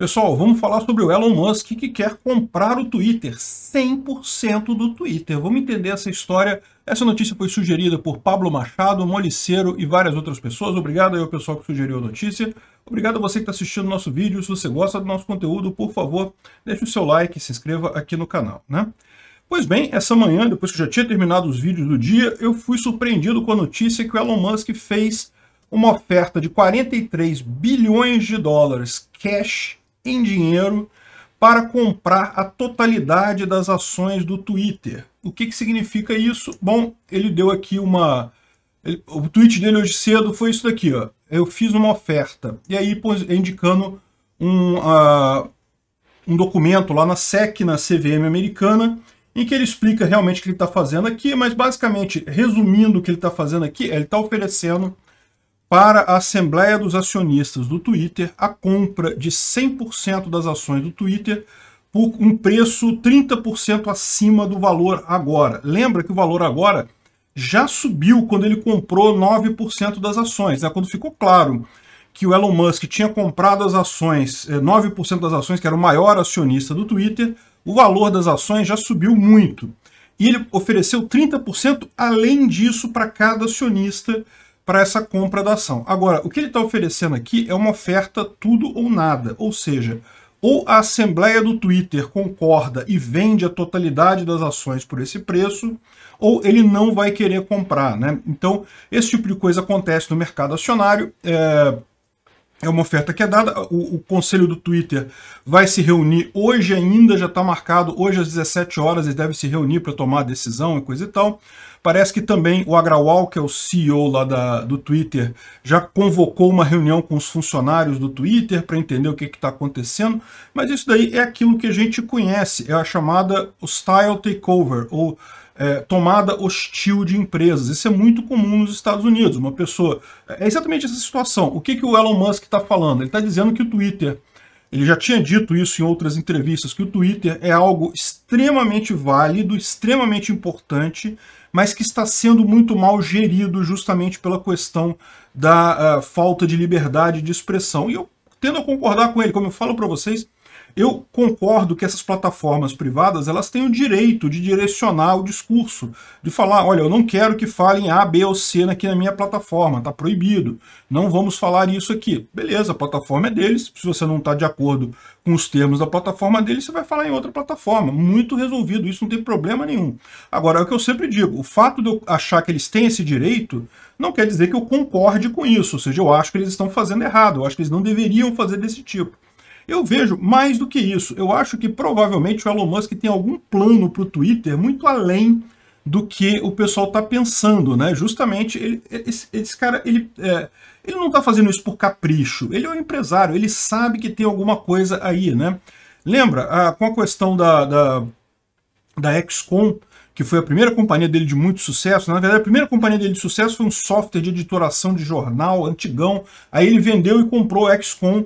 Pessoal, vamos falar sobre o Elon Musk que quer comprar o Twitter, 100% do Twitter. Vamos entender essa história. Essa notícia foi sugerida por Pablo Machado, Moliceiro e várias outras pessoas. Obrigado aí ao pessoal que sugeriu a notícia. Obrigado a você que está assistindo nosso vídeo. Se você gosta do nosso conteúdo, por favor, deixe o seu like e se inscreva aqui no canal, né? Pois bem, essa manhã, depois que eu já tinha terminado os vídeos do dia, eu fui surpreendido com a notícia que o Elon Musk fez uma oferta de 43 bilhões de dólares cash em dinheiro para comprar a totalidade das ações do Twitter. O que, que significa isso? Bom, ele deu aqui uma... Ele, o tweet dele hoje cedo foi isso daqui, ó. Eu fiz uma oferta. E aí é indicando um, uh, um documento lá na SEC, na CVM americana, em que ele explica realmente o que ele está fazendo aqui, mas basicamente, resumindo o que ele está fazendo aqui, é, ele está oferecendo para a Assembleia dos Acionistas do Twitter a compra de 100% das ações do Twitter por um preço 30% acima do valor agora. Lembra que o valor agora já subiu quando ele comprou 9% das ações, né? quando ficou claro que o Elon Musk tinha comprado as ações, 9% eh, das ações, que era o maior acionista do Twitter, o valor das ações já subiu muito. E ele ofereceu 30% além disso para cada acionista para essa compra da ação. Agora, o que ele está oferecendo aqui é uma oferta tudo ou nada, ou seja, ou a assembleia do Twitter concorda e vende a totalidade das ações por esse preço, ou ele não vai querer comprar. Né? Então, esse tipo de coisa acontece no mercado acionário. É, é uma oferta que é dada. O, o, conselho do Twitter vai se reunir hoje ainda, já está marcado, hoje às 17 horas, eles devem se reunir para tomar a decisão e coisa e tal. Parece que também o Agrawal, que é o CEO lá da, do Twitter, já convocou uma reunião com os funcionários do Twitter para entender o que está acontecendo, mas isso daí é aquilo que a gente conhece, é a chamada style takeover, ou é, tomada hostil de empresas. Isso é muito comum nos Estados Unidos. Uma pessoa. É exatamente essa situação. O que, que o Elon Musk está falando? Ele está dizendo que o Twitter. Ele já tinha dito isso em outras entrevistas, que o Twitter é algo extremamente válido, extremamente importante, mas que está sendo muito mal gerido justamente pela questão da uh, falta de liberdade de expressão. E eu tendo a concordar com ele, como eu falo para vocês, eu concordo que essas plataformas privadas elas têm o direito de direcionar o discurso, de falar, olha, eu não quero que falem A, B ou C aqui na minha plataforma, está proibido, não vamos falar isso aqui. Beleza, a plataforma é deles, se você não está de acordo com os termos da plataforma deles, você vai falar em outra plataforma, muito resolvido, isso não tem problema nenhum. Agora, é o que eu sempre digo, o fato de eu achar que eles têm esse direito, não quer dizer que eu concorde com isso, ou seja, eu acho que eles estão fazendo errado, eu acho que eles não deveriam fazer desse tipo. Eu vejo mais do que isso. Eu acho que provavelmente o Elon Musk tem algum plano para o Twitter muito além do que o pessoal está pensando, né? Justamente ele, esse, esse, cara ele, é, ele não está fazendo isso por capricho. Ele é um empresário. Ele sabe que tem alguma coisa aí, né? Lembra a, com a questão da da, da XCOM, que foi a primeira companhia dele de muito sucesso. Né? Na verdade, a primeira companhia dele de sucesso foi um software de editoração de jornal antigão. Aí ele vendeu e comprou a XCOM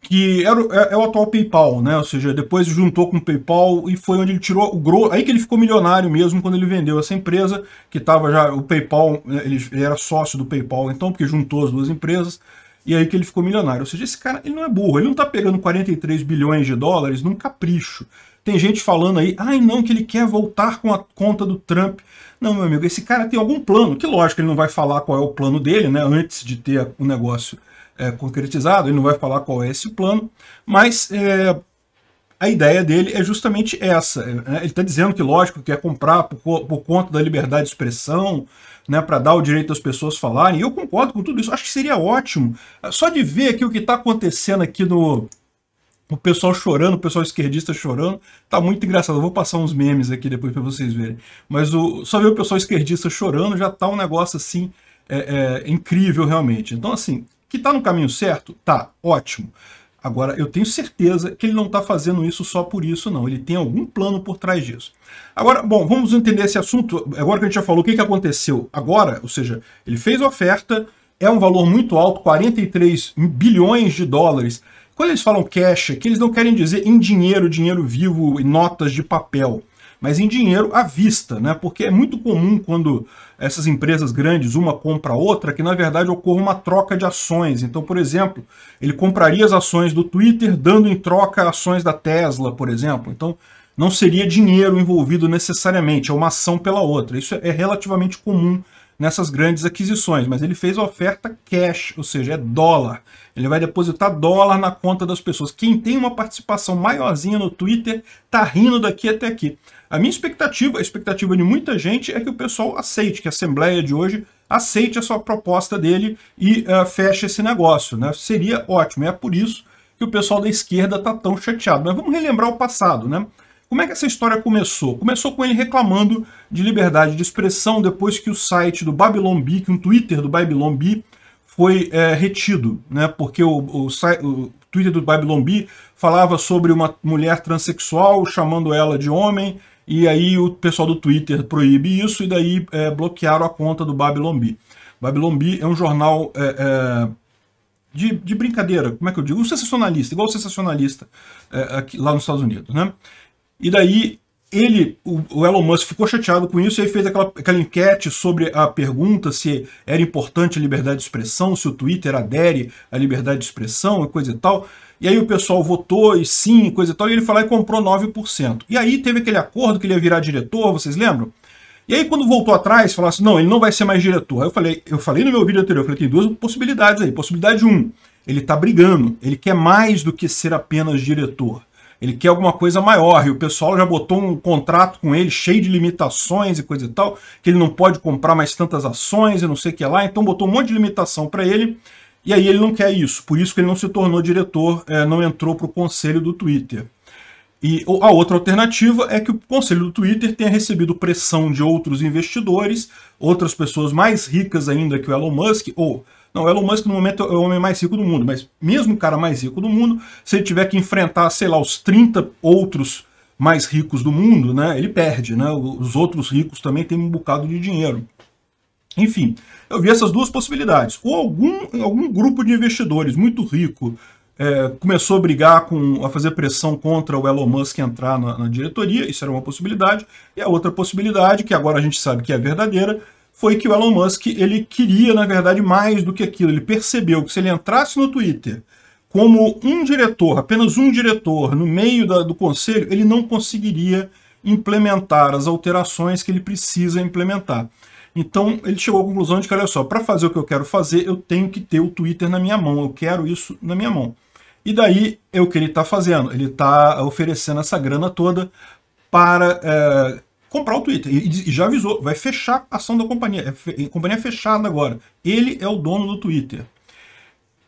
que era, é, é, o atual PayPal, né? Ou seja, depois juntou com o PayPal e foi onde ele tirou o grosso. Aí que ele ficou milionário mesmo quando ele vendeu essa empresa, que estava já. O PayPal, ele, ele, era sócio do PayPal então, porque juntou as duas empresas. E aí que ele ficou milionário. Ou seja, esse cara ele não é burro, ele não está pegando 43 bilhões de dólares num capricho. Tem gente falando aí, ai não, que ele quer voltar com a conta do Trump. Não, meu amigo, esse cara tem algum plano, que lógico ele não vai falar qual é o plano dele, né? Antes de ter o um negócio é, concretizado, ele não vai falar qual é esse plano, mas é, a ideia dele é justamente essa. É, né? Ele está dizendo que, lógico, quer comprar por, por conta da liberdade de expressão, né, para dar o direito às pessoas falarem, e eu concordo com tudo isso, acho que seria ótimo. Só de ver aqui o que está acontecendo aqui no, o pessoal chorando, o pessoal esquerdista chorando. Tá muito engraçado. Eu vou passar uns memes aqui depois para vocês verem. Mas o, só ver o pessoal esquerdista chorando já tá um negócio assim é, é, incrível realmente. Então, assim, que está no caminho certo? Tá, ótimo. Agora, eu tenho certeza que ele não está fazendo isso só por isso, não. Ele tem algum plano por trás disso. Agora, bom, vamos entender esse assunto. Agora que a gente já falou o que, que aconteceu agora, ou seja, ele fez a oferta, é um valor muito alto, 43 bilhões de dólares. Quando eles falam cash, é que eles não querem dizer em dinheiro, dinheiro vivo e notas de papel mas em dinheiro à vista, né? Porque é muito comum quando essas empresas grandes uma compra a outra que na verdade ocorra uma troca de ações. Então, por exemplo, ele compraria as ações do Twitter dando em troca ações da Tesla, por exemplo. Então, não seria dinheiro envolvido necessariamente, é uma ação pela outra. Isso é relativamente comum nessas grandes aquisições, mas ele fez a oferta cash, ou seja, é dólar. Ele vai depositar dólar na conta das pessoas. Quem tem uma participação maiorzinha no Twitter tá rindo daqui até aqui. A minha expectativa, a expectativa de muita gente é que o pessoal aceite, que a Assembleia de hoje aceite a sua proposta dele e uh, feche esse negócio. Né? Seria ótimo, é por isso que o pessoal da esquerda está tão chateado. Mas vamos relembrar o passado, né? Como é que essa história começou? Começou com ele reclamando de liberdade de expressão depois que o site do Babylon Bee, que um Twitter do Babylon Bee, foi é, retido, né? Porque o, o, o Twitter do Babylon Bee falava sobre uma mulher transexual chamando ela de homem, e aí o pessoal do Twitter proíbe isso, e daí é, bloquearam a conta do Babylon Bee. Babylon Bee é um jornal é, é de, de, brincadeira, como é que eu digo? Um sensacionalista, igual o sensacionalista é, aqui, lá nos Estados Unidos, né? E daí ele, o, Elon Musk ficou chateado com isso e fez aquela, aquela enquete sobre a pergunta se era importante a liberdade de expressão, se o Twitter adere à liberdade de expressão e coisa e tal. E aí o pessoal votou e sim, coisa e tal, e ele foi lá e comprou 9%. E aí teve aquele acordo que ele ia virar diretor, vocês lembram? E aí quando voltou atrás, falou assim, não, ele não vai ser mais diretor. Aí eu falei, eu falei no meu vídeo anterior, eu falei, tem duas possibilidades aí. Possibilidade 1, um, ele está brigando, ele quer mais do que ser apenas diretor ele quer alguma coisa maior, e o pessoal já botou um contrato com ele cheio de limitações e coisa e tal, que ele não pode comprar mais tantas ações e não sei o que lá, então botou um monte de limitação para ele, e aí ele não quer isso, por isso que ele não se tornou diretor, é, não entrou para o conselho do Twitter. E a outra alternativa é que o conselho do Twitter tenha recebido pressão de outros investidores, outras pessoas mais ricas ainda que o Elon Musk, ou não, o Elon Musk no momento é o homem mais rico do mundo, mas mesmo o cara mais rico do mundo, se ele tiver que enfrentar, sei lá, os 30 outros mais ricos do mundo, né, ele perde, né? Os outros ricos também têm um bocado de dinheiro. Enfim, eu vi essas duas possibilidades. Ou algum, algum grupo de investidores muito rico é, começou a brigar, com, a fazer pressão contra o Elon Musk entrar na, na diretoria, isso era uma possibilidade, e a outra possibilidade, que agora a gente sabe que é verdadeira, foi que o Elon Musk ele queria, na verdade, mais do que aquilo. Ele percebeu que se ele entrasse no Twitter como um diretor, apenas um diretor, no meio da, do conselho, ele não conseguiria implementar as alterações que ele precisa implementar. Então ele chegou à conclusão de que, olha só, para fazer o que eu quero fazer, eu tenho que ter o Twitter na minha mão, eu quero isso na minha mão. E daí é o que ele está fazendo, ele está oferecendo essa grana toda para é, comprar o Twitter. E, já avisou, vai fechar a ação da companhia. É companhia é fechada agora. Ele é o dono do Twitter.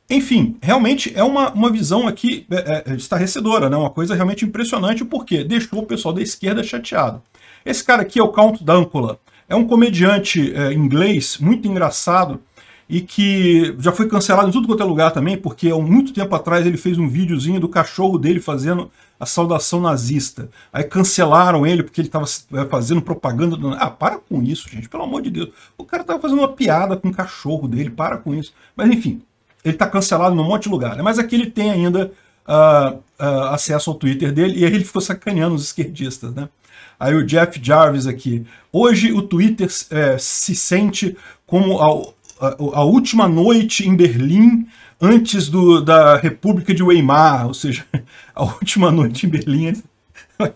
Enfim, realmente é uma, uma visão aqui é, é, é, estarrecedora, né? uma coisa realmente impressionante, porque deixou o pessoal da esquerda chateado. Esse cara aqui é o Count D'Ancona. É um comediante é, inglês muito engraçado, e que já foi cancelado em tudo quanto é lugar também, porque há muito tempo atrás ele fez um videozinho do cachorro dele fazendo a saudação nazista. Aí cancelaram ele porque ele estava eh, fazendo propaganda. Do... Ah, para com isso, gente, pelo amor de Deus. O cara estava fazendo uma piada com o cachorro dele, para com isso. Mas enfim, ele está cancelado num monte de lugar. Né? Mas aqui ele tem ainda uh, uh, acesso ao Twitter dele e aí ele ficou sacaneando os esquerdistas, né? Aí o Jeff Jarvis aqui. Hoje o Twitter é, se sente como a, última noite em Berlim antes do, da República de Weimar, ou seja, a última noite em Berlim. Olha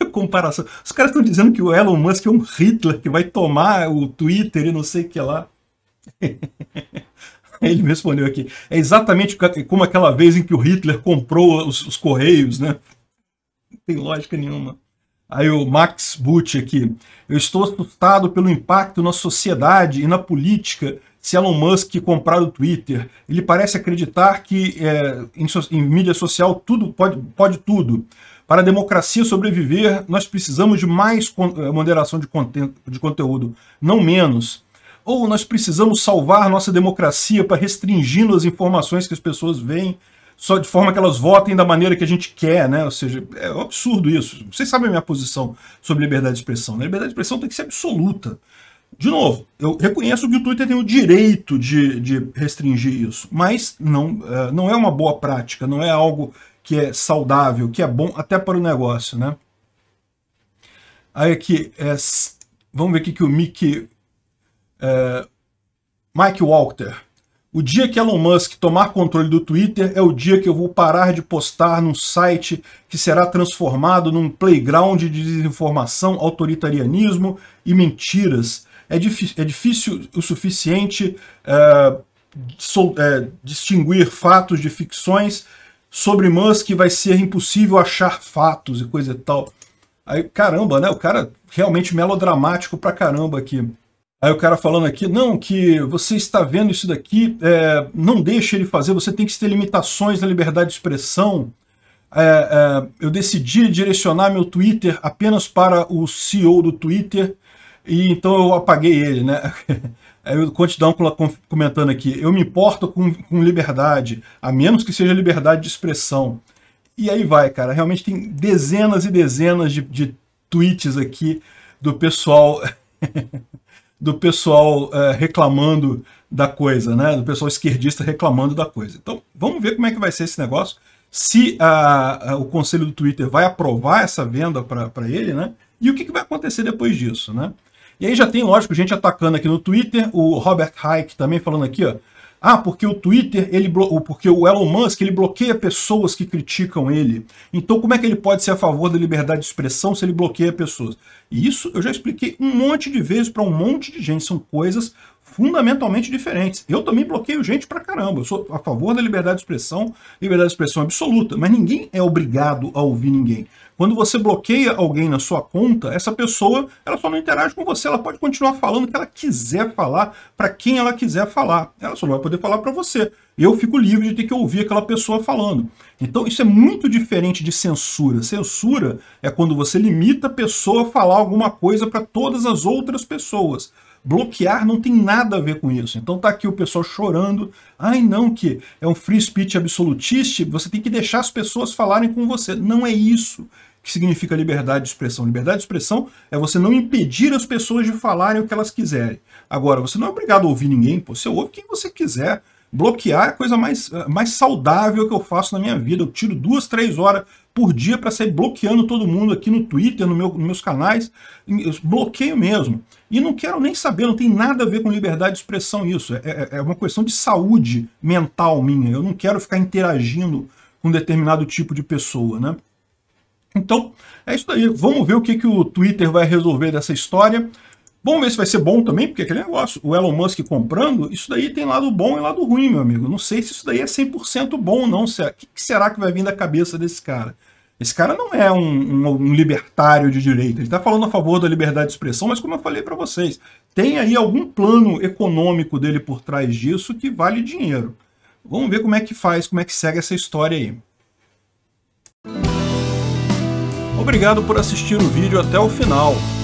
a comparação. Os caras estão dizendo que o Elon Musk é um Hitler que vai tomar o Twitter e não sei o que lá. Ele me respondeu aqui. É exatamente como aquela vez em que o Hitler comprou os, os Correios, né? Não tem lógica nenhuma. Aí o Max Butch aqui. Eu estou assustado pelo impacto na sociedade e na política se Elon Musk comprar o Twitter. Ele parece acreditar que é, em, so, em mídia social tudo pode, pode tudo. Para a democracia sobreviver, nós precisamos de mais é, moderação de, de conteúdo, não menos. Ou nós precisamos salvar nossa democracia para restringindo as informações que as pessoas veem só de forma que elas votem da maneira que a gente quer, né? Ou seja, é um absurdo isso. Vocês sabem a minha posição sobre liberdade de expressão. Né? Liberdade de expressão tem que ser absoluta. De novo, eu reconheço que o Twitter tem o direito de, de restringir isso, mas não, é, não é uma boa prática, não é algo que é saudável, que é bom até para o negócio, né? Aí aqui, é, vamos ver o que o Mickey, é, Mike Walter o dia que Elon Musk tomar controle do Twitter é o dia que eu vou parar de postar num site que será transformado num playground de desinformação, autoritarianismo e mentiras. É, é difícil o suficiente é, é, distinguir fatos de ficções. Sobre Musk vai ser impossível achar fatos e coisa e tal. Aí, caramba, né? O cara realmente melodramático pra caramba aqui. Aí o cara falando aqui, não, que você está vendo isso daqui, é, não deixe ele fazer, você tem que ter limitações na liberdade de expressão. É, é, eu decidi direcionar meu Twitter apenas para o CEO do Twitter, e então eu apaguei ele, né? Aí o Conte comentando aqui, eu me importo com, com liberdade, a menos que seja liberdade de expressão. E aí vai, cara, realmente tem dezenas e dezenas de, de tweets aqui do pessoal do pessoal é, reclamando da coisa, né? Do pessoal esquerdista reclamando da coisa. Então, vamos ver como é que vai ser esse negócio. Se a, a, o conselho do Twitter vai aprovar essa venda para ele, né? E o que, que vai acontecer depois disso, né? E aí já tem, lógico, gente atacando aqui no Twitter, o Robert Hayek também falando aqui, ó, ah, porque o Twitter, ele blo... porque o Elon Musk, ele bloqueia pessoas que criticam ele. Então como é que ele pode ser a favor da liberdade de expressão se ele bloqueia pessoas? E isso eu já expliquei um monte de vezes para um monte de gente, são coisas fundamentalmente diferentes. Eu também bloqueio gente pra caramba. Eu sou a favor da liberdade de expressão, liberdade de expressão absoluta, mas ninguém é obrigado a ouvir ninguém. Quando você bloqueia alguém na sua conta, essa pessoa ela só não interage com você, ela pode continuar falando o que ela quiser falar para quem ela quiser falar. Ela só não vai poder falar para você. Eu fico livre de ter que ouvir aquela pessoa falando. Então isso é muito diferente de censura. Censura é quando você limita a pessoa a falar alguma coisa para todas as outras pessoas. Bloquear não tem nada a ver com isso. Então tá aqui o pessoal chorando. Ai não, que é um free speech absolutista, você tem que deixar as pessoas falarem com você. Não é isso que significa liberdade de expressão. Liberdade de expressão é você não impedir as pessoas de falarem o que elas quiserem. Agora, você não é obrigado a ouvir ninguém, pô. você ouve quem você quiser. Bloquear é a coisa mais, eh, mais saudável que eu faço na minha vida. Eu tiro duas, três horas por dia para sair bloqueando todo mundo aqui no Twitter, no meu, nos meus canais. Eu bloqueio mesmo. E não quero nem saber, não tem nada a ver com liberdade de expressão isso. É, é, é uma questão de saúde mental minha. Eu não quero ficar interagindo com determinado tipo de pessoa, né? Então, é isso daí. Vamos ver o que, que o Twitter vai resolver dessa história. Vamos ver se vai ser bom também, porque aquele negócio, o Elon Musk comprando, isso daí tem lado bom e lado ruim, meu amigo. Não sei se isso daí é 100% bom ou não. O que será que vai vir da cabeça desse cara? Esse cara não é um, um, um libertário de direita. Ele está falando a favor da liberdade de expressão, mas como eu falei para vocês, tem aí algum plano econômico dele por trás disso que vale dinheiro. Vamos ver como é que faz, como é que segue essa história aí. Obrigado por assistir o vídeo até o final.